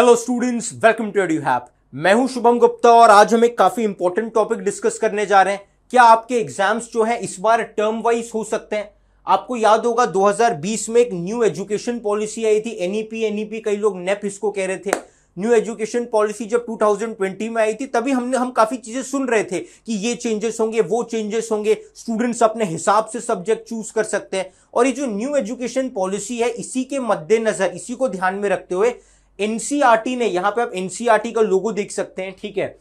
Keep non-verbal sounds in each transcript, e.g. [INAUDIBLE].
Hello students welcome to you हैप मैं हूं शुभम गुप्ता और आज हम एक काफी इंपॉर्टेंट टॉपिक डिस्कस करने जा रहे हैं क्या आपके एग्जाम्स जो है इस बार टर्म वाइज हो सकते हैं आपको याद होगा 2020 में एक न्यू एजुकेशन पॉलिसी आई थी एनईपी एनईपी e e कई लोग नेप e इसको कह रहे थे न्यू एजुकेशन पॉलिसी जब 2020 में आई थी तभी हमने हम काफी चीजें सुन रहे थे कि ये चेंजेस होंगे वो चेंजेस होंगे स्टूडेंट्स अपने हिसाब से सब्जेक्ट चूज कर सकते हैं और ये जो न्यू एजुकेशन पॉलिसी है इसी के मद्देनजर इसी को ध्यान में रखते हुए एनसीआरटी ने यहां पे आप एनसीआरटी का लोगो देख सकते हैं ठीक है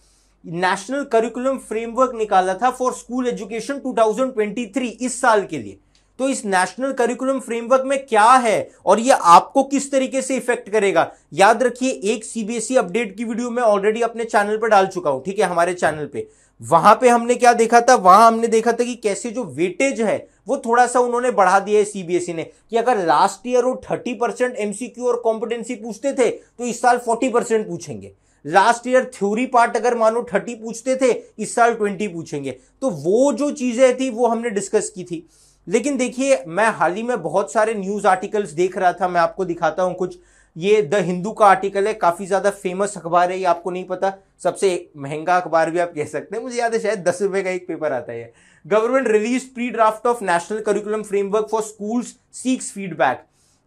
नेशनल करिकुलम फ्रेमवर्क निकाला था फॉर स्कूल एजुकेशन 2023 इस साल के लिए तो इस नेशनल करिकुलम फ्रेमवर्क में क्या है और ये आपको किस तरीके से इफेक्ट करेगा याद रखिए एक सीबीएसई e अपडेट की वीडियो मैं ऑलरेडी अपने चैनल पर डाल चुका हूं ठीक है हमारे चैनल पे वहां पे हमने क्या देखा था वहां हमने देखा था कि कैसे जो वेटेज है वो थोड़ा सा उन्होंने बढ़ा दिया है सीबीएसई e ने कि अगर लास्ट ईयर वो थर्टी परसेंट एमसीक्यू और कॉम्पिटेंसी पूछते थे तो इस साल फोर्टी परसेंट पूछेंगे लास्ट ईयर थ्योरी पार्ट अगर मानो थर्टी पूछते थे इस साल ट्वेंटी पूछेंगे तो वो जो चीजें थी वो हमने डिस्कस की थी लेकिन देखिए मैं हाल ही में बहुत सारे न्यूज आर्टिकल्स देख रहा था मैं आपको दिखाता हूं कुछ ये द हिंदू का आर्टिकल है काफी ज्यादा फेमस अखबार है ये आपको नहीं पता सबसे महंगा अखबार भी आप कह सकते हैं मुझे याद है शायद दस रुपए का एक पेपर आता है government release pre draft of national curriculum framework for schools seeks feedback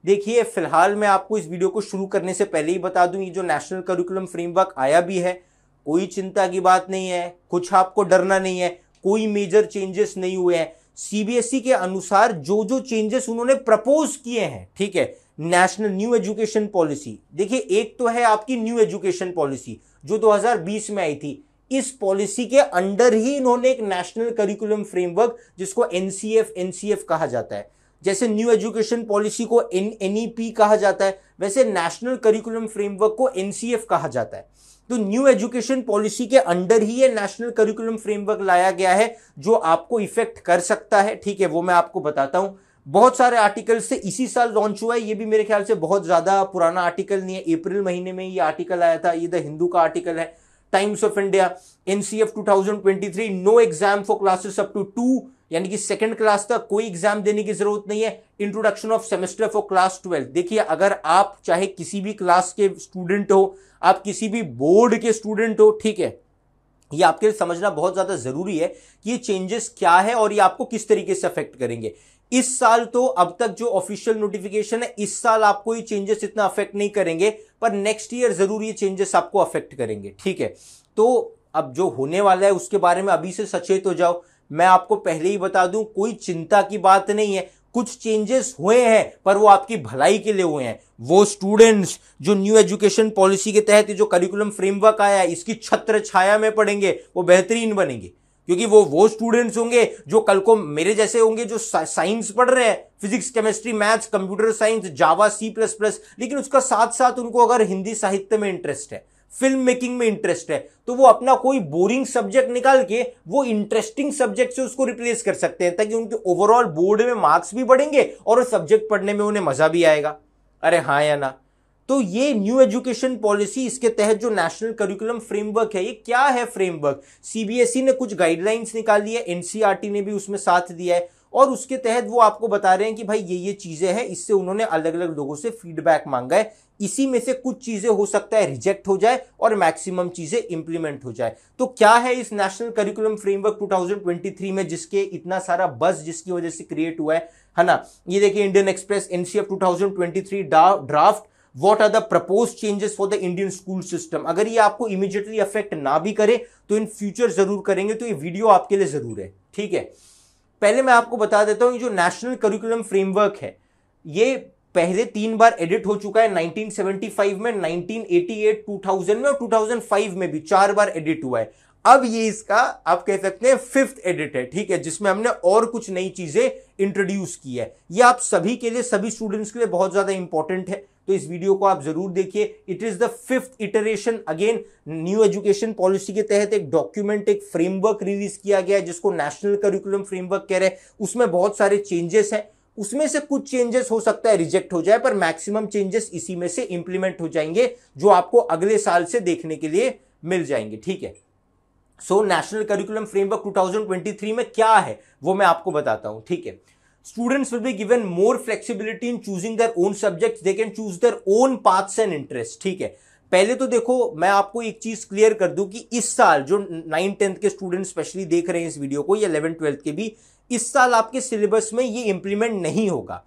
देखिए फिलहाल मैं आपको इस वीडियो को शुरू करने से पहले ही बता दूं ये जो नेशनल करिकुलम फ्रेमवर्क आया भी है कोई चिंता की बात नहीं है कुछ आपको डरना नहीं है कोई मेजर चेंजेस नहीं हुए हैं सीबीएसई के अनुसार जो जो चेंजेस उन्होंने प्रपोज किए हैं ठीक है नेशनल न्यू एजुकेशन पॉलिसी देखिए एक तो है आपकी न्यू एजुकेशन पॉलिसी जो 2020 में आई थी इस पॉलिसी के अंडर ही इन्होंने एक नेशनल करिकुलम फ्रेमवर्क जिसको एनसीएफ एनसीएफ कहा जाता है जैसे न्यू एजुकेशन पॉलिसी को एन एनईपी e कहा जाता है वैसे नेशनल करिकुलम फ्रेमवर्क को एनसीएफ कहा जाता है तो न्यू एजुकेशन पॉलिसी के अंडर ही ये नेशनल करिकुलम फ्रेमवर्क लाया गया है जो आपको इफेक्ट कर सकता है ठीक है वो मैं आपको बताता हूं बहुत सारे आर्टिकल से इसी साल लॉन्च हुआ है ये भी मेरे ख्याल से बहुत ज्यादा पुराना आर्टिकल नहीं है अप्रैल महीने में ये आर्टिकल आया था ये द हिंदू का आर्टिकल है Times of India NCF to no exam for classes up to two यानी कि सेकंड क्लास तक कोई एग्जाम देने की जरूरत नहीं है introduction of semester for class twelfth देखिए अगर आप चाहे किसी भी क्लास के स्टूडेंट हो आप किसी भी बोर्ड के स्टूडेंट हो ठीक है ये आपके लिए समझना बहुत ज्यादा जरूरी है कि ये चेंजेस क्या है और ये आपको किस तरीके से अफेक्ट करेंगे इस साल तो अब तक जो ऑफिशियल नोटिफिकेशन है इस साल आपको ये चेंजेस इतना अफेक्ट नहीं करेंगे पर नेक्स्ट ईयर जरूर ये चेंजेस आपको अफेक्ट करेंगे ठीक है तो अब जो होने वाला है उसके बारे में अभी से सचेत हो जाओ मैं आपको पहले ही बता दूं कोई चिंता की बात नहीं है कुछ चेंजेस हुए हैं पर वो आपकी भलाई के लिए हुए हैं वो स्टूडेंट्स जो न्यू एजुकेशन पॉलिसी के तहत जो करिकुलम फ्रेमवर्क आया है इसकी छत्र छाया में पढ़ेंगे वो बेहतरीन बनेंगे क्योंकि वो वो स्टूडेंट्स होंगे जो कल को मेरे जैसे होंगे जो साइंस पढ़ रहे हैं physics chemistry maths computer science Java C plus plus लेकिन उसका साथ साथ उनको अगर हिंदी साहित्य में इंटरेस्ट है फिल्म मेकिंग में इंटरेस्ट है तो वो अपना कोई बोरिंग सब्जेक्ट निकाल के वो इंटरेस्टिंग सब्जेक्ट से उसको रिप्लेस कर सकते हैं ताकि उनके ओवरऑल बोर्ड में मार्क्स भी बढ़ेंगे और सब्जेक्ट पढ़ने में उन्हें मजा भी आएगा अरे हाँ या ना तो ये न्यू एजुकेशन पॉलिसी इसके तहत जो नेशनल करिकुलम फ्रेमवर्क है ये क्या है फ्रेमवर्क सीबीएसई e ने कुछ गाइडलाइंस निकाली है एनसीआरटी ने भी उसमें साथ दिया है और उसके तहत वो आपको बता रहे हैं कि भाई ये ये चीज़ें हैं इससे उन्होंने अलग अलग लोगों से फीडबैक मांगा है इसी में से कुछ चीज़ें हो सकता है रिजेक्ट हो जाए और मैक्सिमम चीज़ें इंप्लीमेंट हो जाए तो क्या है इस नेशनल करिकुलम फ्रेमवर्क 2023 में जिसके इतना सारा बस जिसकी वजह से क्रिएट हुआ है है ना ये देखिए Indian Express NCF 2023 draft what are the propose changes for the Indian school system अगर ये आपको इमीडिएटली अफेक्ट ना भी करे तो इन फ्यूचर जरूर करेंगे तो ये वीडियो आपके लिए जरूर है ठीक है पहले मैं आपको बता देता हूं जो नेशनल करिकुलम फ्रेमवर्क है ये पहले तीन बार एडिट हो चुका है 1975 में 1988, 2000 में और 2005 में भी चार बार एडिट हुआ है अब ये इसका आप कह सकते हैं फिफ्थ एडिट है ठीक है जिसमें हमने और कुछ नई चीजें इंट्रोड्यूस की है ये आप सभी के लिए सभी स्टूडेंट्स के लिए बहुत ज्यादा इंपॉर्टेंट है तो इस वीडियो को आप जरूर देखिए it is the fifth iteration again new education policy के तहत एक डॉक्यूमेंट एक फ्रेमवर्क रिलीज किया गया है जिसको नेशनल करिकुलम फ्रेमवर्क कह रहे हैं उसमें बहुत सारे चेंजेस हैं उसमें से कुछ चेंजेस हो सकता है रिजेक्ट हो जाए पर मैक्सिमम चेंजेस इसी में से इंप्लीमेंट हो जाएंगे जो आपको अगले साल से देखने के लिए मिल जाएंगे ठीक है सो नेशनल करिकुलम फ्रेमवर्क 2023 में क्या है वो मैं आपको बताता हूं ठीक है students will be given more flexibility in choosing their own subject they can choose their own paths and interest ठीक है पहले तो देखो मैं आपको एक चीज क्लियर कर दूं कि इस साल जो नाइन टेंथ के स्टूडेंट स्पेशली देख रहे हैं इस वीडियो को या इलेवन ट्वेल्थ के भी इस साल आपके सिलेबस में ये इंप्लीमेंट नहीं होगा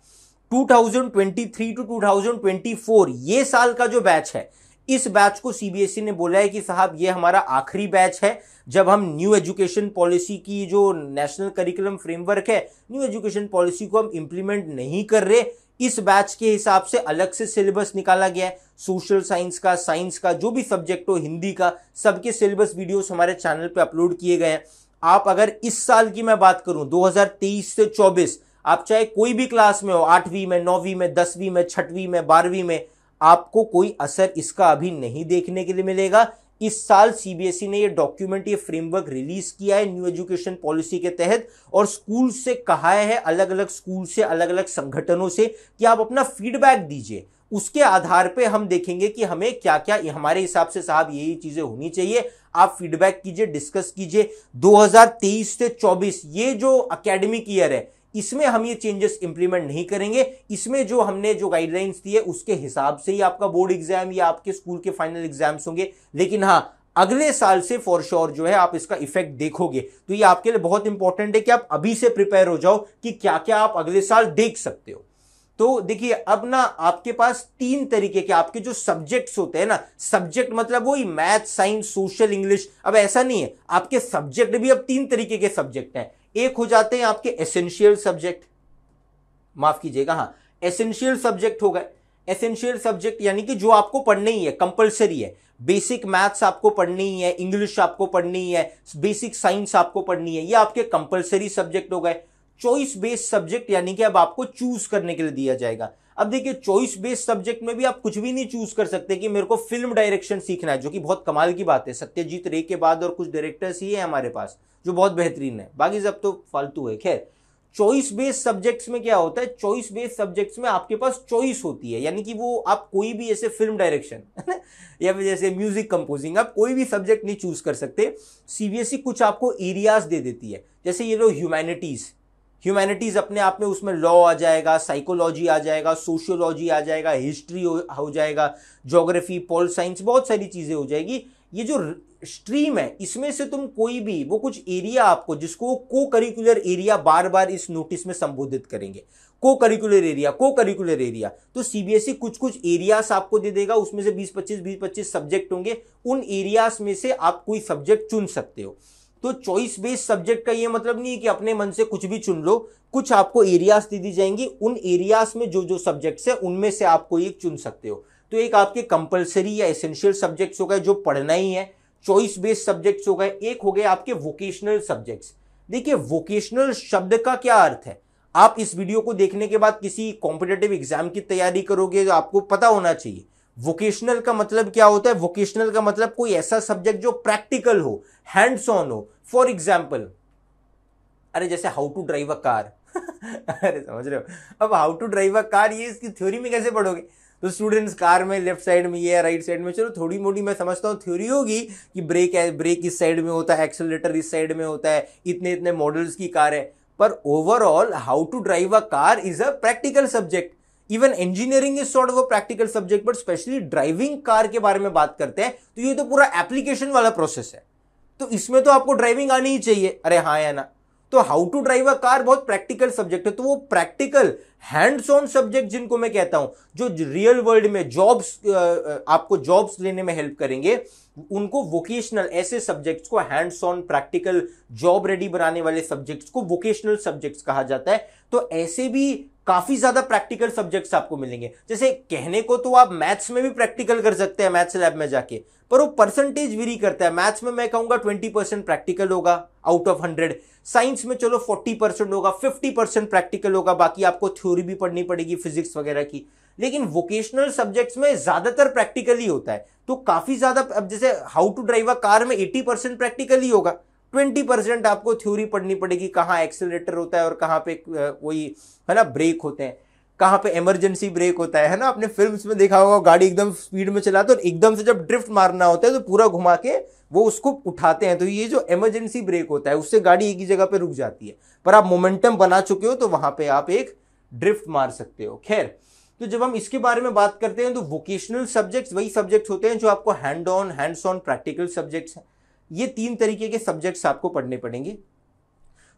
2023 टू 2024 ये साल का जो बैच है इस बैच को सीबीएसई e ने बोला है कि साहब ये हमारा आखिरी बैच है जब हम न्यू एजुकेशन पॉलिसी की जो नेशनल करिकुलम फ्रेमवर्क है न्यू एजुकेशन पॉलिसी को हम इंप्लीमेंट नहीं कर रहे इस बैच के हिसाब से अलग से सिलेबस निकाला गया है सोशल साइंस का साइंस का जो भी सब्जेक्ट हो हिंदी का सबके सिलेबस वीडियोस हमारे चैनल पे अपलोड किए गए हैं आप अगर इस साल की मैं बात करूं 2023 से 24 आप चाहे कोई भी क्लास में हो आठवीं में नौवीं में दसवीं में छठवीं में बारहवीं में आपको कोई असर इसका अभी नहीं देखने के लिए मिलेगा इस साल सीबीएसई e ने ये डॉक्यूमेंट ये फ्रेमवर्क रिलीज किया है न्यू एजुकेशन पॉलिसी के तहत और स्कूल से कहा है अलग अलग स्कूल से अलग अलग संगठनों से कि आप अपना फीडबैक दीजिए उसके आधार पे हम देखेंगे कि हमें क्या क्या हमारे हिसाब से साहब यही चीज़ें होनी चाहिए आप फीडबैक कीजिए डिस्कस कीजिए 2023 से 24 ये जो अकेडमिक ईयर है इसमें हम ये चेंजेस इंप्लीमेंट नहीं करेंगे इसमें जो हमने जो गाइडलाइंस दी है उसके हिसाब से ही आपका बोर्ड एग्जाम या आपके स्कूल के फाइनल एग्जाम्स होंगे लेकिन हाँ अगले साल से फॉर श्योर sure जो है आप इसका इफेक्ट देखोगे तो ये आपके लिए बहुत इंपॉर्टेंट है कि आप अभी से प्रिपेयर हो जाओ कि क्या क्या आप अगले साल देख सकते हो तो देखिए अब ना आपके पास तीन तरीके के आपके जो सब्जेक्ट्स होते हैं ना सब्जेक्ट मतलब वही मैथ साइंस सोशल इंग्लिश अब ऐसा नहीं है आपके सब्जेक्ट भी अब तीन तरीके के सब्जेक्ट हैं एक हो जाते हैं आपके एसेंशियल सब्जेक्ट माफ कीजिएगा हाँ एसेंशियल सब्जेक्ट हो गए एसेंशियल सब्जेक्ट यानी कि जो आपको पढ़ने ही है कंपलसरी है बेसिक मैथ्स आपको पढ़नी ही है इंग्लिश आपको पढ़नी ही है बेसिक साइंस आपको पढ़नी है ये आपके कंपलसरी सब्जेक्ट हो गए चॉइस बेस्ड सब्जेक्ट यानी कि अब आपको चूज करने के लिए दिया जाएगा अब देखिए चॉइस बेस्ड सब्जेक्ट में भी आप कुछ भी नहीं चूज कर सकते कि मेरे को फिल्म डायरेक्शन सीखना है जो कि बहुत कमाल की बात है सत्यजीत रे के बाद और कुछ डायरेक्टर्स ही है हमारे पास जो बहुत बेहतरीन है बाकी सब तो फालतू है खैर चॉइस बेस्ड सब्जेक्ट्स में क्या होता है चॉइस बेस्ड सब्जेक्ट्स में आपके पास चॉइस होती है यानी कि वो आप कोई भी ऐसे फिल्म डायरेक्शन [LAUGHS] या फिर जैसे म्यूजिक कंपोजिंग आप कोई भी सब्जेक्ट नहीं चूज कर सकते सीबीएसई कुछ आपको एरियाज दे देती है जैसे ये लोग ह्यूमैनिटीज़ ह्यूमैनिटीज़ अपने आप में उसमें लॉ आ जाएगा साइकोलॉजी आ जाएगा सोशियोलॉजी आ जाएगा हिस्ट्री हो, जाएगा जोग्राफी पॉल साइंस बहुत सारी चीज़ें हो जाएगी ये जो स्ट्रीम है इसमें से तुम कोई भी वो कुछ एरिया आपको जिसको को करिकुलर एरिया बार बार इस नोटिस में संबोधित करेंगे को करिकुलर एरिया को करिकुलर एरिया तो सीबीएसई e कुछ कुछ एरिया आपको दे देगा उसमें से 20 25 20 25 सब्जेक्ट होंगे उन एरिया में से आप कोई सब्जेक्ट चुन सकते हो तो चॉइस बेस्ड सब्जेक्ट का ये मतलब नहीं है कि अपने मन से कुछ भी चुन लो कुछ आपको एरियाज दे दी जाएंगी उन एरियाज में जो जो सब्जेक्ट्स है उनमें से आपको एक चुन सकते हो तो एक आपके कंपलसरी या एसेंशियल सब्जेक्ट्स हो गए जो पढ़ना ही है चॉइस बेस्ड सब्जेक्ट्स हो गए एक हो गए आपके वोकेशनल सब्जेक्ट्स देखिए वोकेशनल शब्द का क्या अर्थ है आप इस वीडियो को देखने के बाद किसी कॉम्पिटेटिव एग्जाम की तैयारी करोगे तो आपको पता होना चाहिए वोकेशनल का मतलब क्या होता है वोकेशनल का मतलब कोई ऐसा सब्जेक्ट जो प्रैक्टिकल हो हैंड्स ऑन हो फॉर एग्जाम्पल अरे जैसे how to drive a car अरे समझ रहे हो अब how to drive a car ये इसकी थ्योरी में कैसे पढ़ोगे तो स्टूडेंट्स कार में लेफ्ट साइड में ये है राइट साइड में चलो थोड़ी मोटी मैं समझता हूँ थ्योरी होगी कि ब्रेक है ब्रेक इस साइड में होता है एक्सेलरेटर इस साइड में होता है इतने इतने मॉडल्स की कार है पर overall how to drive a car is a practical subject even engineering is sort of a practical subject but specially driving car के बारे में बात करते हैं तो ये तो पूरा एप्लीकेशन वाला प्रोसेस है तो इसमें तो आपको ड्राइविंग आनी ही चाहिए अरे हाँ या ना तो how to drive a car बहुत प्रैक्टिकल सब्जेक्ट है तो वो प्रैक्टिकल हैंड्स ऑन सब्जेक्ट जिनको मैं कहता हूं जो रियल वर्ल्ड में जॉब्स आपको जॉब्स लेने में हेल्प करेंगे उनको वोकेशनल ऐसे सब्जेक्ट्स को hands on practical job ready बनाने वाले सब्जेक्ट्स को वोकेशनल सब्जेक्ट्स कहा जाता है तो ऐसे भी काफी ज्यादा प्रैक्टिकल सब्जेक्ट्स आपको मिलेंगे जैसे कहने को तो आप मैथ्स में भी प्रैक्टिकल कर सकते हैं मैथ्स लैब में जाके पर वो परसेंटेज वेरी करता है मैथ्स में मैं कहूंगा ट्वेंटी परसेंट प्रैक्टिकल होगा आउट ऑफ हंड्रेड साइंस में चलो फोर्टी परसेंट होगा फिफ्टी परसेंट प्रैक्टिकल होगा बाकी आपको थ्योरी भी पढ़नी पड़ेगी फिजिक्स वगैरह की लेकिन वोकेशनल सब्जेक्ट्स में ज्यादातर प्रैक्टिकल ही होता है तो काफी ज्यादा अब जैसे how to drive a car में एटी परसेंट प्रैक्टिकल ही होगा ट्वेंटी परसेंट आपको थ्योरी पढ़नी पड़ेगी कहाँ एक्सेलेटर होता है और कहाँ पे कोई है ना ब्रेक होते हैं कहाँ पे इमरजेंसी ब्रेक होता है है ना आपने फिल्म्स में देखा होगा गाड़ी एकदम स्पीड में चलाते और एकदम से जब ड्रिफ्ट मारना होता है तो पूरा घुमा के वो उसको उठाते हैं तो ये जो इमरजेंसी ब्रेक होता है उससे गाड़ी एक ही जगह पर रुक जाती है पर आप मोमेंटम बना चुके हो तो वहां पर आप एक ड्रिफ्ट मार सकते हो खैर तो जब हम इसके बारे में बात करते हैं तो वोकेशनल सब्जेक्ट्स वही सब्जेक्ट्स होते हैं जो आपको hand on hands on practical subjects हैं ये तीन तरीके के सब्जेक्ट्स आपको पढ़ने पड़ेंगे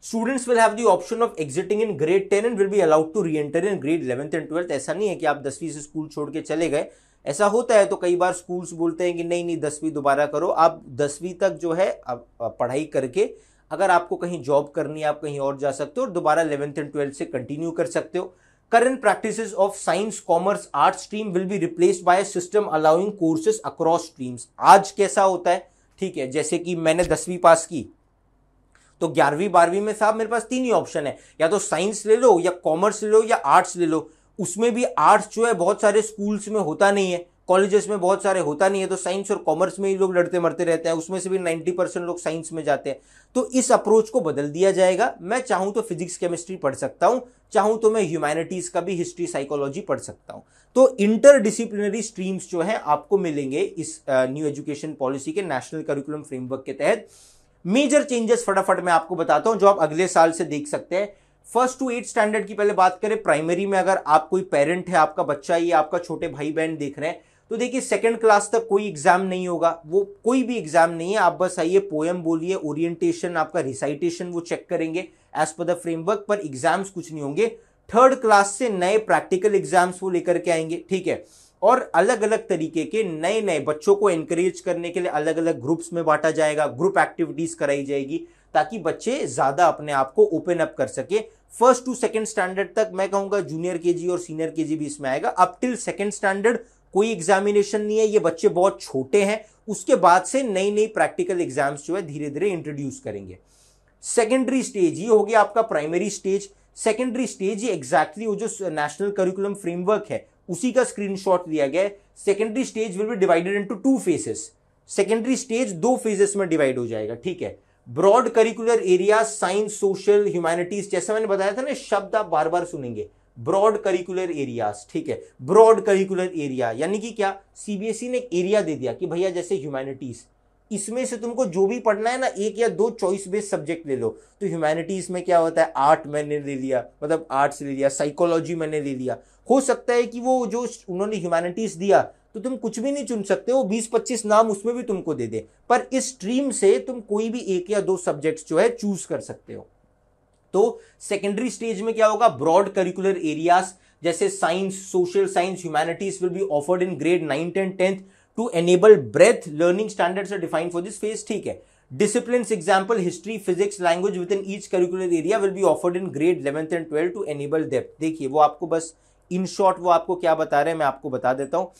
students will have the option of exiting in grade ten and will be allowed to re enter in grade eleventh and twelfth ऐसा नहीं है कि आप दसवीं से स्कूल छोड़ के चले गए ऐसा होता है तो कई बार स्कूल्स बोलते हैं कि नहीं नहीं दसवीं दोबारा करो आप दसवीं तक जो है पढ़ाई करके अगर आपको कहीं जॉब करनी है आप कहीं और जा सकते हो और दोबारा इलेवंथ एंड ट्वेल्थ से कंटिन्यू कर सकते हो current practice of science commerce arts stream will be replace by system system courses across streams आज कैसा होता है ठीक है जैसे कि मैंने दसवीं पास की तो ग्यारहवीं बारहवीं में साहब मेरे पास तीन ही ऑप्शन है या तो साइंस ले लो या कॉमर्स ले लो या आर्ट्स ले लो उसमें भी आर्ट्स जो है बहुत सारे स्कूल्स में होता नहीं है कॉलेजेस में बहुत सारे होता नहीं है तो साइंस और कॉमर्स में ही लोग लड़ते मरते रहते हैं उसमें से भी नाइन्टी परसेंट लोग साइंस में जाते हैं तो इस अप्रोच को बदल दिया जाएगा मैं चाहूँ तो फिजिक्स केमिस्ट्री पढ़ सकता हूँ चाहूँ तो मैं ह्यूमैनिटीज़ का भी हिस्ट्री साइकोलॉजी पढ़ सकता हूँ तो इंटर डिसिप्लिनरी स्ट्रीम्स जो है आपको मिलेंगे इस न्यू एजुकेशन पॉलिसी के नेशनल करिकुलम फ्रेमवर्क के तहत मेजर चेंजेस फटाफट मैं आपको बताता हूँ जो आप अगले साल से देख सकते हैं फर्स्ट टू एट स्टैंडर्ड की पहले बात करें प्राइमरी में अगर आप कोई पेरेंट है आपका बच्चा या आपका छोटे भाई बहन देख रहे हैं तो देखिए सेकंड क्लास तक कोई एग्जाम नहीं होगा वो कोई भी एग्जाम नहीं है आप बस आइए पोएम बोलिए ओरिएंटेशन आपका रिसाइटेशन वो चेक करेंगे एज पर द फ्रेमवर्क पर एग्जाम्स कुछ नहीं होंगे थर्ड क्लास से नए प्रैक्टिकल एग्जाम्स वो लेकर के आएंगे ठीक है और अलग अलग तरीके के नए नए बच्चों को एनकरेज करने के लिए अलग अलग ग्रुप्स में बांटा जाएगा ग्रुप एक्टिविटीज कराई जाएगी ताकि बच्चे ज़्यादा अपने आप को ओपन अप कर सके फर्स्ट टू सेकंड स्टैंडर्ड तक मैं कहूंगा जूनियर केजी और सीनियर केजी भी इसमें आएगा अप टिल सेकंड स्टैंडर्ड कोई एग्जामिनेशन नहीं है ये बच्चे बहुत छोटे हैं उसके बाद से नई नई प्रैक्टिकल एग्जाम्स जो है धीरे धीरे इंट्रोड्यूस करेंगे सेकेंडरी स्टेज ये हो गया आपका प्राइमरी स्टेज सेकेंडरी स्टेज ये एग्जैक्टली वो जो नेशनल करिकुलम फ्रेमवर्क है उसी का स्क्रीनशॉट लिया गया है secondary stage will be divided into two phases secondary stage दो फेजेस में डिवाइड हो जाएगा ठीक है broad curricular area science social humanities जैसे मैंने बताया था ना शब्द आप बार बार सुनेंगे ब्रॉड करिकुलर एरियाज ठीक है ब्रॉड करिकुलर एरिया यानी कि क्या सीबीएसई e ने एरिया दे दिया कि भैया जैसे ह्यूमैनिटीज इसमें से तुमको जो भी पढ़ना है ना एक या दो चॉइस बेस्ड सब्जेक्ट ले लो तो ह्यूमैनिटीज में क्या होता है आर्ट मैंने मतलब ले लिया मतलब आर्ट्स ले लिया साइकोलॉजी मैंने ले लिया हो सकता है कि वो जो उन्होंने ह्यूमैनिटीज दिया तो तुम कुछ भी नहीं चुन सकते हो बीस पच्चीस नाम उसमें भी तुमको दे दे पर इस स्ट्रीम से तुम कोई भी एक या दो सब्जेक्ट्स जो है चूज कर सकते हो तो सेकेंडरी स्टेज में क्या होगा ब्रॉड करिकुलर एरियाज जैसे science social science humanities will be offered in grade ninth and tenth to enable breadth learning standards are defined for this phase ठीक है discipline example history physics language within each curricular area will be offered in grade eleventh and twelfth to enable depth देखिए वो आपको बस in short वो आपको क्या बता रहे हैं मैं आपको बता देता हूँ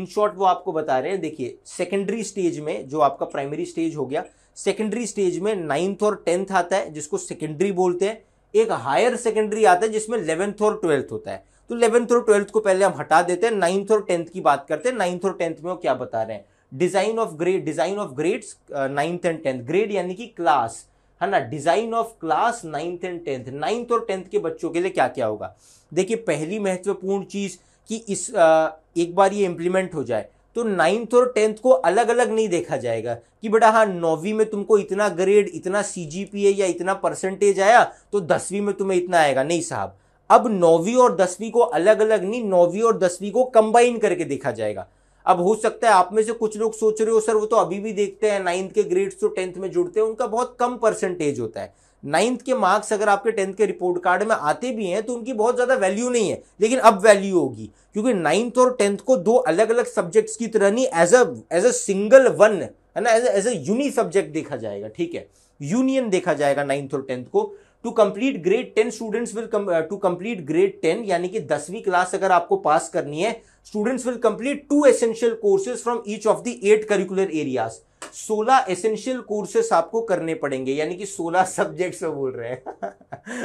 इन शॉर्ट वो आपको बता रहे हैं देखिए सेकेंडरी स्टेज में जो आपका प्राइमरी स्टेज हो गया सेकेंडरी स्टेज में नाइन्थ और टेंथ आता है जिसको सेकेंडरी बोलते हैं एक हायर सेकेंडरी आता है जिसमें इलेवेंथ और ट्वेल्थ होता है तो इलेवेंथ और ट्वेल्थ को पहले हम हटा देते हैं नाइन्थ और टेंथ की बात करते हैं नाइन्थ और टेंथ में वो क्या बता रहे हैं design of grade design of grades ninth and tenth grade यानी कि क्लास है ना design of class ninth and tenth ninth और टेंथ के बच्चों के लिए क्या क्या होगा देखिए पहली महत्वपूर्ण चीज कि इस आ, uh, एक बार ये इंप्लीमेंट हो जाए तो नाइन्थ और टेंथ को अलग अलग नहीं देखा जाएगा कि बेटा हाँ नौवीं में तुमको इतना ग्रेड इतना सी जी पी या इतना परसेंटेज आया तो दसवीं में तुम्हें इतना आएगा नहीं साहब अब नौवीं और दसवीं को अलग अलग नहीं नौवीं और दसवीं को कंबाइन करके देखा जाएगा अब हो सकता है आप में से कुछ लोग सोच रहे हो सर वो तो अभी भी देखते हैं नाइन्थ के ग्रेड्स तो टेंथ में जुड़ते हैं उनका बहुत कम परसेंटेज होता है नाइन्थ के मार्क्स अगर आपके टेंथ के रिपोर्ट कार्ड में आते भी हैं तो उनकी बहुत ज़्यादा वैल्यू नहीं है लेकिन अब वैल्यू होगी क्योंकि नाइन्थ और टेंथ को दो अलग अलग सब्जेक्ट्स की तरह नहीं as a as a single one है ना as as a uni subject देखा जाएगा ठीक है यूनियन देखा जाएगा नाइन्थ और टेंथ को to complete grade ten students will to complete grade ten यानी कि दसवीं क्लास अगर आपको पास करनी है students will complete two essential courses from each of the eight curricular areas सोलह एसेंशियल कोर्सेस आपको करने पड़ेंगे यानी कि सोलह सब्जेक्ट्स [LAUGHS] में बोल रहे हैं [LAUGHS]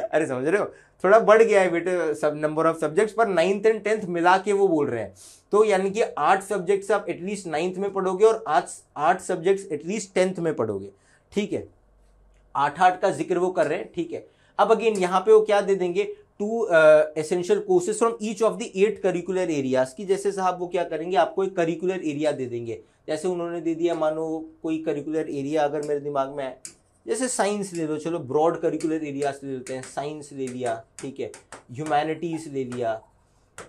अरे समझ रहे हो थोड़ा बढ़ गया है बेटे सब नंबर ऑफ सब्जेक्ट्स पर नाइन्थ एंड टेंथ मिला के वो बोल रहे हैं तो यानी कि आठ सब्जेक्ट्स आप एटलीस्ट नाइन्थ में पढ़ोगे और आठ आठ सब्जेक्ट्स एटलीस्ट टेंथ में पढ़ोगे ठीक है आठ आठ का जिक्र वो कर रहे हैं ठीक है अब अगेन यहाँ पे वो क्या दे देंगे two essential courses from each of the eight curricular areas की जैसे साहब वो क्या करेंगे आपको एक करिकुलर एरिया दे देंगे जैसे उन्होंने दे दिया मानो कोई करिकुलर एरिया अगर मेरे दिमाग में है जैसे साइंस ले लो चलो ब्रॉड करिकुलर एरिया ले लेते हैं साइंस ले लिया ठीक है ह्यूमैनिटीज़ ले लिया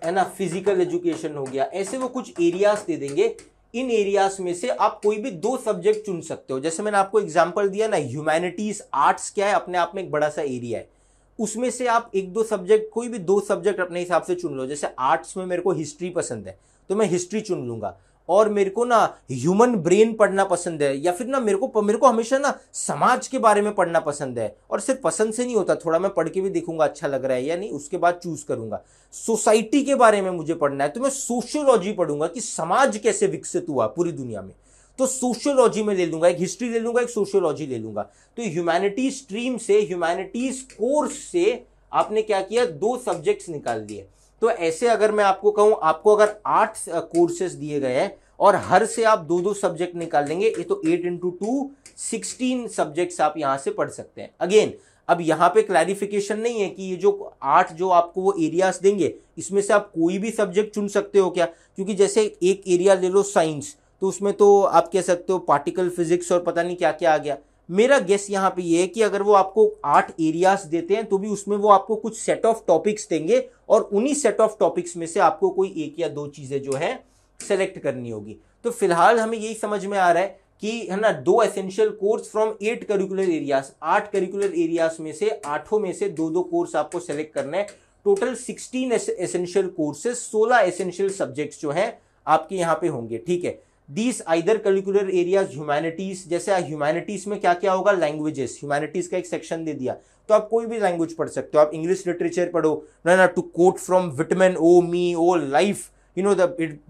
है ना फिजिकल एजुकेशन हो गया ऐसे वो कुछ एरियाज दे देंगे इन एरियाज में से आप कोई भी दो सब्जेक्ट चुन सकते हो जैसे मैंने आपको एग्जाम्पल दिया ना ह्यूमैनिटीज़ आर्ट्स क्या है अपने आप में एक बड़ा सा एरिया है उसमें से आप एक दो सब्जेक्ट कोई भी दो सब्जेक्ट अपने हिसाब से चुन लो जैसे आर्ट्स में मेरे को हिस्ट्री पसंद है तो मैं हिस्ट्री चुन लूंगा और मेरे को ना ह्यूमन ब्रेन पढ़ना पसंद है या फिर ना मेरे को मेरे को हमेशा ना समाज के बारे में पढ़ना पसंद है और सिर्फ पसंद से नहीं होता थोड़ा मैं पढ़ के भी देखूंगा अच्छा लग रहा है या नहीं उसके बाद चूज करूंगा सोसाइटी के बारे में मुझे पढ़ना है तो मैं सोशियोलॉजी पढ़ूंगा कि समाज कैसे विकसित हुआ पूरी दुनिया में तो सोशियोलॉजी में ले लूंगा एक हिस्ट्री ले लूंगा एक सोशियोलॉजी ले लूंगा तो ह्यूमैनिटीज स्ट्रीम से ह्यूमैनिटीज कोर्स से आपने क्या किया दो सब्जेक्ट्स निकाल दिए तो ऐसे अगर मैं आपको कहूं आपको अगर आठ कोर्सेस दिए गए हैं और हर से आप दो दो सब्जेक्ट निकाल लेंगे ये तो eight into two sixteen subjects आप यहां से पढ़ सकते हैं अगेन अब यहां पे क्लैरिफिकेशन नहीं है कि ये जो आठ जो आपको वो एरियाज देंगे इसमें से आप कोई भी सब्जेक्ट चुन सकते हो क्या क्योंकि जैसे एक एरिया ले लो साइंस तो उसमें तो आप कह सकते हो पार्टिकल फिजिक्स और पता नहीं क्या क्या आ गया मेरा गेस यहाँ पे ये है कि अगर वो आपको आठ एरियाज देते हैं तो भी उसमें वो आपको कुछ सेट ऑफ टॉपिक्स देंगे और उन्हीं सेट ऑफ टॉपिक्स में से आपको कोई एक या दो चीज़ें जो है सेलेक्ट करनी होगी तो फिलहाल हमें यही समझ में आ रहा है कि है ना दो essential course from eight curricular areas आठ करिकुलर एरियाज में से आठों में से दो दो कोर्स आपको सेलेक्ट करना है टोटल सिक्सटीन एसेंशियल कोर्सेज सोलह एसेंशियल सब्जेक्ट्स जो है आपके यहाँ पे होंगे ठीक है these either curricular areas humanities जैसे ह्यूमैनिटीज में क्या क्या होगा लैंग्वेजेस ह्यूमैनिटीज का एक सेक्शन दे दिया तो आप कोई भी लैंग्वेज पढ़ सकते हो आप इंग्लिश लिटरेचर पढ़ो ना to quote from Whitman O me O life you know the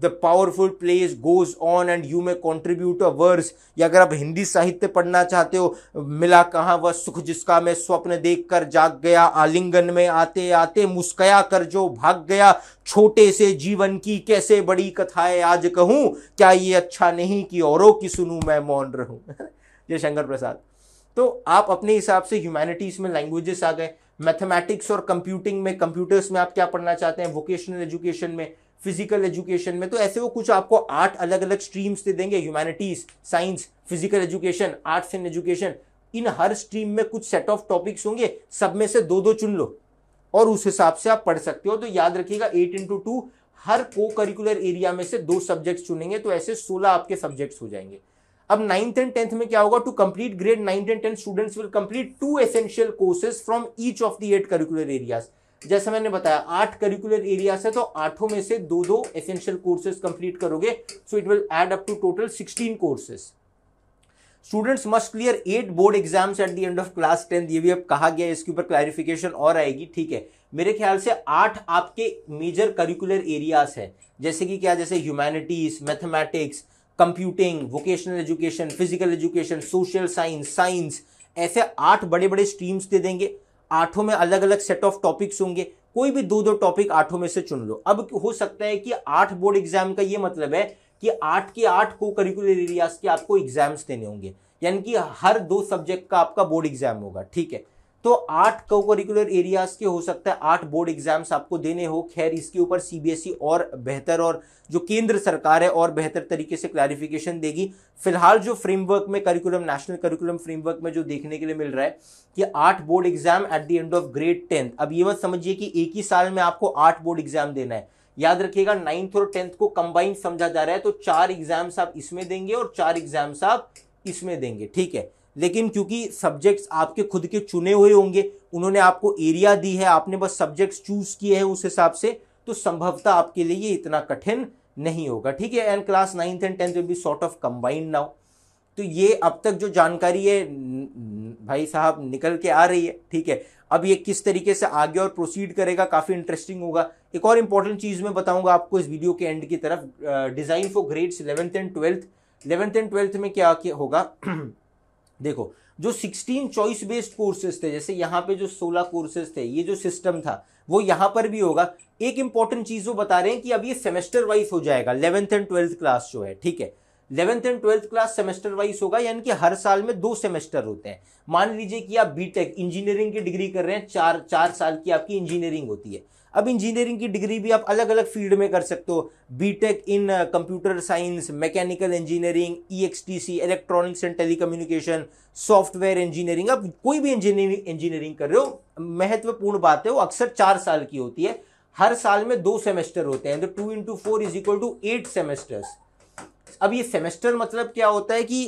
the powerful place goes on and you may contribute a verse या अगर आप हिंदी साहित्य पढ़ना चाहते हो मिला कहाँ वह सुख जिसका मैं स्वप्न देख कर जाग गया आलिंगन में आते आते मुस्कया कर जो भाग गया छोटे से जीवन की कैसे बड़ी कथाएं आज कहूँ क्या ये अच्छा नहीं कि औरों की सुनूँ मैं मौन रहूँ शंकर प्रसाद तो आप अपने हिसाब से ह्यूमैनिटीज में लैंग्वेजेस आ गए मैथमेटिक्स और कंप्यूटिंग में कंप्यूटर्स में आप क्या पढ़ना चाहते हैं वोकेशनल एजुकेशन में फिजिकल एजुकेशन में तो ऐसे वो कुछ आपको आठ अलग अलग स्ट्रीम्स दे देंगे humanities science physical education arts and education in हर स्ट्रीम में कुछ सेट ऑफ टॉपिक्स होंगे सब में से दो दो चुन लो और उस हिसाब से आप पढ़ सकते हो तो याद रखिएगा एट इंटू टू हर को करिकुलर एरिया में से दो सब्जेक्ट्स चुनेंगे तो ऐसे सोलह आपके सब्जेक्ट्स हो जाएंगे अब नाइन्थ एंड टेंथ में क्या होगा to complete grade ninth and tenth students will complete two essential courses from each of the eight curricular areas जैसे मैंने बताया आठ करिकुलर एरिया है तो आठों में से दो दो एसेंशियल कोर्सेज कंप्लीट करोगे so it will add up to total sixteen courses students must clear at board exams at the end of class tenth ये भी अब कहा गया है इसके ऊपर क्लैरिफिकेशन और आएगी ठीक है मेरे ख्याल से आठ आपके मेजर करिकुलर एरियाज हैं जैसे कि क्या जैसे humanities mathematics computing vocational education physical education social science science ऐसे आठ बड़े बड़े स्ट्रीम्स दे देंगे आठों में अलग अलग सेट ऑफ टॉपिक्स होंगे कोई भी दो दो टॉपिक आठों में से चुन लो अब हो सकता है कि आठ बोर्ड एग्जाम का ये मतलब है कि आठ के आठ को करिकुलर एरियाज के आपको एग्जाम्स देने होंगे यानी कि हर दो सब्जेक्ट का आपका बोर्ड एग्जाम होगा ठीक है तो आठ को करिकुलर एरियाज के हो सकता है आठ बोर्ड एग्जाम्स आपको देने हो खैर इसके ऊपर सीबीएसई e और बेहतर और जो केंद्र सरकार है और बेहतर तरीके से क्लैरिफिकेशन देगी फिलहाल जो फ्रेमवर्क में करिकुलम नेशनल करिकुलम फ्रेमवर्क में जो देखने के लिए मिल रहा है कि आठ board exam at the end of grade tenth अब ये मत समझिए कि एक ही साल में आपको आठ बोर्ड एग्जाम देना है याद रखिएगा नाइन्थ और टेंथ को कंबाइंड समझा जा रहा है तो चार एग्जाम्स आप इसमें देंगे और चार एग्जाम्स आप इसमें देंगे ठीक है लेकिन क्योंकि सब्जेक्ट्स आपके खुद के चुने हुए होंगे उन्होंने आपको एरिया दी है आपने बस सब्जेक्ट्स चूज किए हैं उस हिसाब से तो संभवतः आपके लिए ये इतना कठिन नहीं होगा ठीक है and class ninth and tenth will be sort of combined now तो ये अब तक जो जानकारी है भाई साहब निकल के आ रही है ठीक है अब ये किस तरीके से आगे और प्रोसीड करेगा काफ़ी इंटरेस्टिंग होगा एक और इंपॉर्टेंट चीज़ मैं बताऊंगा आपको इस वीडियो के एंड की तरफ design for grades eleventh and twelfth eleventh and twelfth में क्या होगा [CLEARS THROAT] देखो जो 16 चॉइस बेस्ड कोर्सेज थे जैसे यहाँ पे जो 16 कोर्सेज थे ये जो सिस्टम था वो यहाँ पर भी होगा एक इंपॉर्टेंट चीज़ वो बता रहे हैं कि अब ये सेमेस्टर वाइज हो जाएगा इलेवंथ एंड ट्वेल्थ क्लास जो है ठीक है eleventh and twelfth class semester wise होगा यानी कि हर साल में दो सेमेस्टर होते हैं मान लीजिए कि आप बीटेक इंजीनियरिंग की डिग्री कर रहे हैं चार चार साल की आपकी इंजीनियरिंग होती है अब इंजीनियरिंग की डिग्री भी आप अलग अलग फील्ड में कर सकते हो BTech in computer science mechanical engineering EXTC electronics and telecommunication software engineering आप कोई भी इंजीनियरिंग इंजीनियरिंग कर रहे हो महत्वपूर्ण बात है वो अक्सर चार साल की होती है हर साल में दो सेमेस्टर होते हैं तो two into four is equal to eight semesters अब ये सेमेस्टर मतलब क्या होता है कि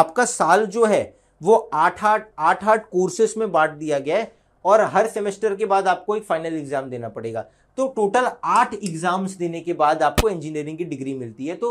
आपका साल जो है वो आठ आठ आठ आठ कोर्सेस में बांट दिया गया है और हर सेमेस्टर के बाद आपको एक फाइनल एग्जाम देना पड़ेगा तो टोटल आठ एग्जाम्स देने के बाद आपको इंजीनियरिंग की डिग्री मिलती है तो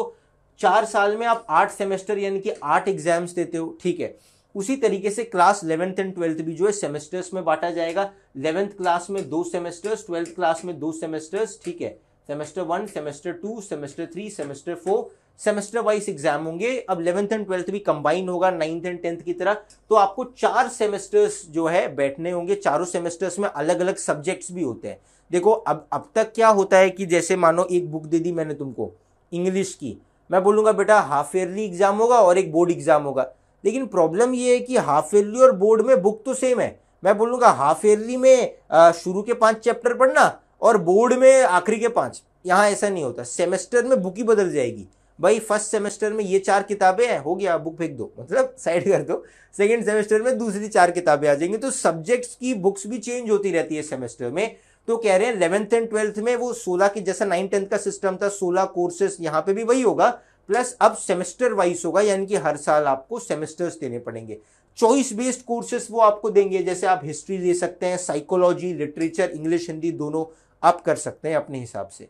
चार साल में आप आठ सेमेस्टर यानी कि आठ एग्जाम्स देते हो ठीक है उसी तरीके से क्लास इलेवेंथ एंड ट्वेल्थ भी जो है सेमेस्टर्स में बांटा जाएगा इलेवेंथ क्लास में दो सेमेस्टर्स ट्वेल्थ क्लास में दो सेमेस्टर्स ठीक है semester one semester two semester three semester four semester wise exam होंगे अब इलेवंथ एंड ट्वेल्थ भी कंबाइन होगा नाइन्थ एंड टेंथ की तरह तो आपको चार सेमेस्टर्स जो है बैठने होंगे चारों सेमेस्टर्स में अलग अलग सब्जेक्ट्स भी होते हैं देखो अब अब तक क्या होता है कि जैसे मानो एक बुक दे दी मैंने तुमको इंग्लिश की मैं बोलूँगा बेटा हाफ ईयरली एग्जाम होगा और एक बोर्ड एग्जाम होगा लेकिन प्रॉब्लम ये है कि हाफ ईयरली और बोर्ड में बुक तो सेम है मैं बोलूँगा हाफ ईयरली में शुरू के पाँच चैप्टर पढ़ना और बोर्ड में आखिरी के पाँच यहाँ ऐसा नहीं होता सेमेस्टर में बुक ही बदल जाएगी भाई फर्स्ट सेमेस्टर में ये चार किताबें हैं हो गया बुक फेंक दो मतलब साइड कर दो सेकेंड सेमेस्टर में दूसरी चार किताबें आ जाएंगी तो सब्जेक्ट्स की बुक्स भी चेंज होती रहती है सेमेस्टर में तो कह रहे हैं इलेवंथ एंड ट्वेल्थ में वो सोलह की जैसा नाइन टेंथ का सिस्टम था सोलह कोर्सेस यहाँ पे भी वही होगा प्लस अब सेमेस्टर वाइज होगा यानी कि हर साल आपको सेमेस्टर्स देने पड़ेंगे चॉइस बेस्ड कोर्सेस वो आपको देंगे जैसे आप हिस्ट्री ले सकते हैं साइकोलॉजी लिटरेचर इंग्लिश हिंदी दोनों आप कर सकते हैं अपने हिसाब से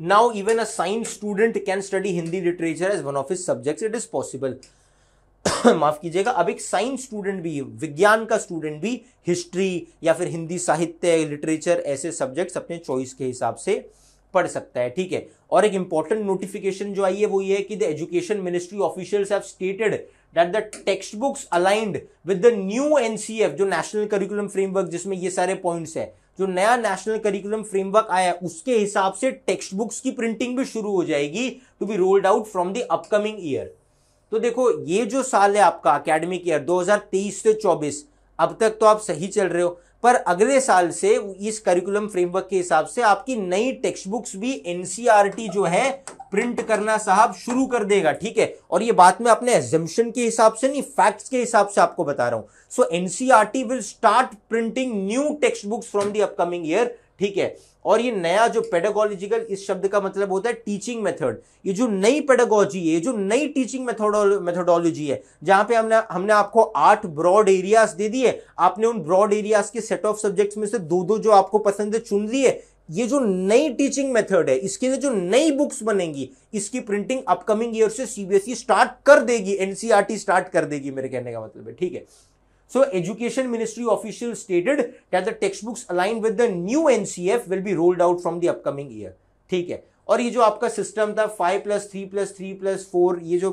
now even a science student can study Hindi literature as one of is subject it is possible माफ कीजिएगा अब एक साइंस स्टूडेंट भी विज्ञान का स्टूडेंट भी हिस्ट्री या फिर हिंदी साहित्य लिटरेचर ऐसे सब्जेक्ट्स अपने चॉइस के हिसाब से पढ़ सकता है ठीक है और एक इंपॉर्टेंट नोटिफिकेशन जो आई है वो ये है कि the education ministry officials have stated that the text books aligned with the new NCF जो नेशनल करिकुलम फ्रेमवर्क जिसमें ये सारे पॉइंट्स है जो नया नेशनल करिकुलम फ्रेमवर्क आया है उसके हिसाब से टेक्स्ट बुक्स की प्रिंटिंग भी शुरू हो जाएगी to be rolled out from the upcoming year तो देखो ये जो साल है आपका अकेडमिक ईयर 2023 से 24 अब तक तो आप सही चल रहे हो पर अगले साल से इस करिकुलम फ्रेमवर्क के हिसाब से आपकी नई टेक्स्ट बुक्स भी एनसीआरटी e जो है प्रिंट करना साहब शुरू कर देगा ठीक है और ये बात मैं अपने एजम्पन के हिसाब से नहीं फैक्ट्स के हिसाब से आपको बता रहा हूं so NCERT will start printing new text books from the upcoming year ठीक है और ये नया जो पेडागोलॉजिकल इस शब्द का मतलब होता है टीचिंग मेथड ये जो नई पेडागोजी है ये जो नई टीचिंग मेथोडोलॉजी है जहां पे हमने हमने आपको आठ ब्रॉड एरियाज दे दिए आपने उन ब्रॉड एरियाज के सेट ऑफ सब्जेक्ट्स में से दो दो जो आपको पसंद है चुन लिए ये जो नई टीचिंग मेथड है इसके लिए जो नई बुक्स बनेंगी इसकी प्रिंटिंग अपकमिंग ईयर से सीबीएसई स्टार्ट e कर देगी एनसीईआरटी स्टार्ट e कर देगी मेरे कहने का मतलब है ठीक है So education ministry official stated that the textbooks aligned with the new NCF will be rolled out from the upcoming year. ठीक है और ये जो आपका सिस्टम था five plus three plus three plus four ये जो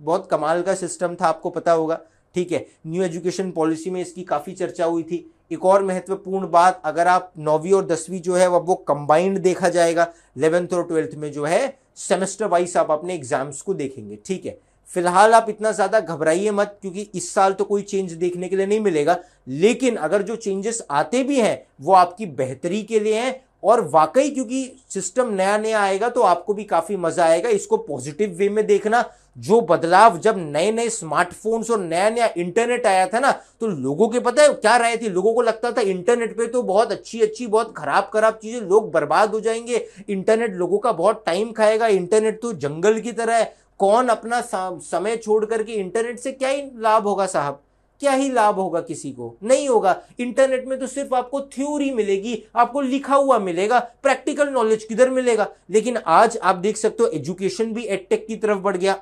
बहुत कमाल का सिस्टम था आपको पता होगा ठीक है न्यू एजुकेशन पॉलिसी में इसकी काफ़ी चर्चा हुई थी एक और महत्वपूर्ण बात अगर आप नौवीं और दसवीं जो है वह वो कंबाइंड देखा जाएगा इलेवेंथ और ट्वेल्थ में जो है सेमेस्टर वाइज आप अपने एग्जाम्स को देखेंगे ठीक है फिलहाल आप इतना ज़्यादा घबराइए मत क्योंकि इस साल तो कोई चेंज देखने के लिए नहीं मिलेगा लेकिन अगर जो चेंजेस आते भी हैं वो आपकी बेहतरी के लिए हैं और वाकई क्योंकि सिस्टम नया नया आएगा तो आपको भी काफ़ी मज़ा आएगा इसको पॉजिटिव वे में देखना जो बदलाव जब नए नए स्मार्टफोन्स और नया नया इंटरनेट आया था ना तो लोगों के पता है क्या राय थी लोगों को लगता था इंटरनेट पे तो बहुत अच्छी अच्छी बहुत खराब खराब चीज़ें लोग बर्बाद हो जाएंगे इंटरनेट लोगों का बहुत टाइम खाएगा इंटरनेट तो जंगल की तरह है कौन अपना समय छोड़ करके इंटरनेट से क्या ही लाभ होगा साहब क्या ही लाभ होगा किसी को नहीं होगा इंटरनेट में तो सिर्फ आपको थ्योरी मिलेगी आपको लिखा हुआ मिलेगा प्रैक्टिकल नॉलेज किधर मिलेगा लेकिन आज आप देख सकते हो एजुकेशन भी एडटेक की तरफ बढ़ गया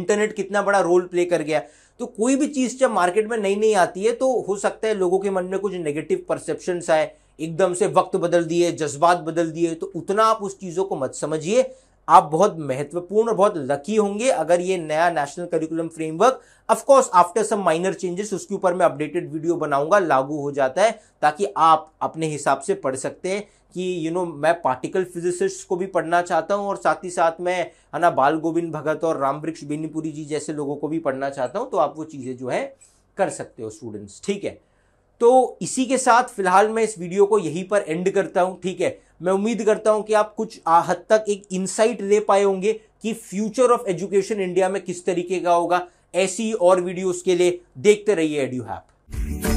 इंटरनेट [CLEARS THROAT] कितना बड़ा रोल प्ले कर गया तो कोई भी चीज़ जब मार्केट में नई नई आती है तो हो सकता है लोगों के मन में कुछ नेगेटिव परसेप्शन आए एकदम से वक्त बदल दिए जज्बात बदल दिए तो उतना आप उस चीज़ों को मत समझिए आप बहुत महत्वपूर्ण और बहुत लकी होंगे अगर ये नया national curriculum framework of course after some minor changes उसके ऊपर मैं अपडेटेड वीडियो बनाऊंगा लागू हो जाता है ताकि आप अपने हिसाब से पढ़ सकते हैं कि यू you नो know, मैं पार्टिकल फिजिसिस्ट को भी पढ़ना चाहता हूँ और साथ ही साथ मैं है ना बाल गोविंद भगत और राम वृक्ष बेनीपुरी जी जैसे लोगों को भी पढ़ना चाहता हूँ तो आप वो चीज़ें जो है कर सकते हो स्टूडेंट्स ठीक है तो इसी के साथ फिलहाल मैं इस वीडियो को यहीं पर एंड करता हूं ठीक है मैं उम्मीद करता हूं कि आप कुछ हद तक एक इंसाइट ले पाए होंगे कि फ्यूचर ऑफ एजुकेशन इंडिया में किस तरीके का होगा ऐसी और वीडियोस के लिए देखते रहिए एड्यू हैप